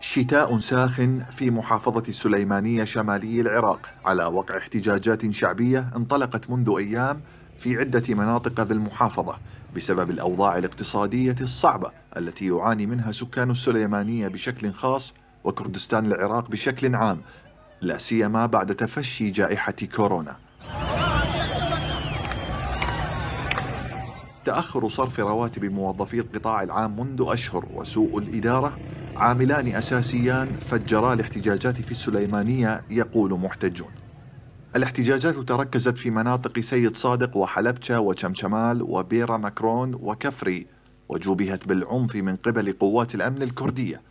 شتاء ساخن في محافظة السليمانية شمالي العراق على وقع احتجاجات شعبية انطلقت منذ أيام في عدة مناطق بالمحافظة بسبب الأوضاع الاقتصادية الصعبة التي يعاني منها سكان السليمانية بشكل خاص وكردستان العراق بشكل عام لا سيما بعد تفشي جائحة كورونا تأخر صرف رواتب موظفي القطاع العام منذ أشهر وسوء الإدارة عاملان أساسيان فجرا الاحتجاجات في السليمانية يقول محتجون الاحتجاجات تركزت في مناطق سيد صادق وحلبشة وشمشمال وبيرا مكرون وكفري وجوبهت بالعنف من قبل قوات الأمن الكردية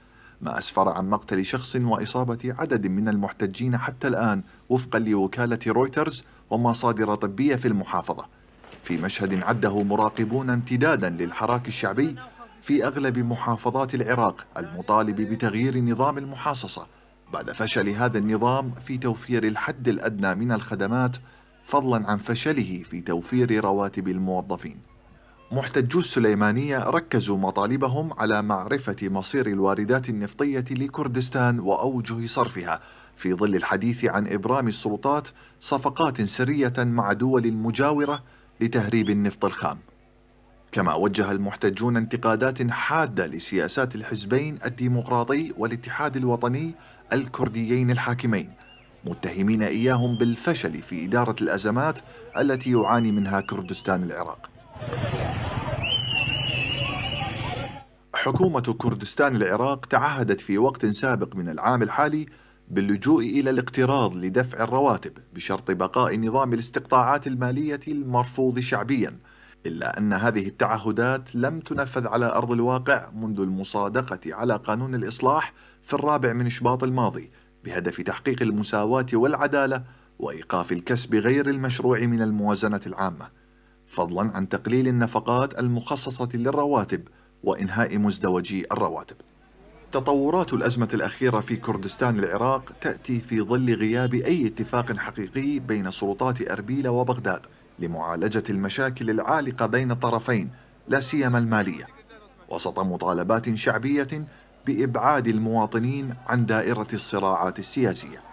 ما أسفر عن مقتل شخص وإصابة عدد من المحتجين حتى الآن وفقا لوكالة رويترز ومصادر طبية في المحافظة في مشهد عده مراقبون امتدادا للحراك الشعبي في أغلب محافظات العراق المطالب بتغيير نظام المحاصصة بعد فشل هذا النظام في توفير الحد الأدنى من الخدمات فضلا عن فشله في توفير رواتب الموظفين محتجو السليمانية ركزوا مطالبهم على معرفة مصير الواردات النفطية لكردستان وأوجه صرفها في ظل الحديث عن إبرام السلطات صفقات سرية مع دول مجاورة لتهريب النفط الخام كما وجه المحتجون انتقادات حاده لسياسات الحزبين الديمقراطي والاتحاد الوطني الكرديين الحاكمين متهمين اياهم بالفشل في اداره الازمات التي يعاني منها كردستان العراق حكومه كردستان العراق تعهدت في وقت سابق من العام الحالي باللجوء إلى الاقتراض لدفع الرواتب بشرط بقاء نظام الاستقطاعات المالية المرفوض شعبيا إلا أن هذه التعهدات لم تنفذ على أرض الواقع منذ المصادقة على قانون الإصلاح في الرابع من شباط الماضي بهدف تحقيق المساواة والعدالة وإيقاف الكسب غير المشروع من الموازنة العامة فضلا عن تقليل النفقات المخصصة للرواتب وإنهاء مزدوجي الرواتب تطورات الأزمة الأخيرة في كردستان العراق تأتي في ظل غياب أي اتفاق حقيقي بين سلطات أربيل وبغداد لمعالجة المشاكل العالقة بين الطرفين لا سيما المالية وسط مطالبات شعبية بإبعاد المواطنين عن دائرة الصراعات السياسية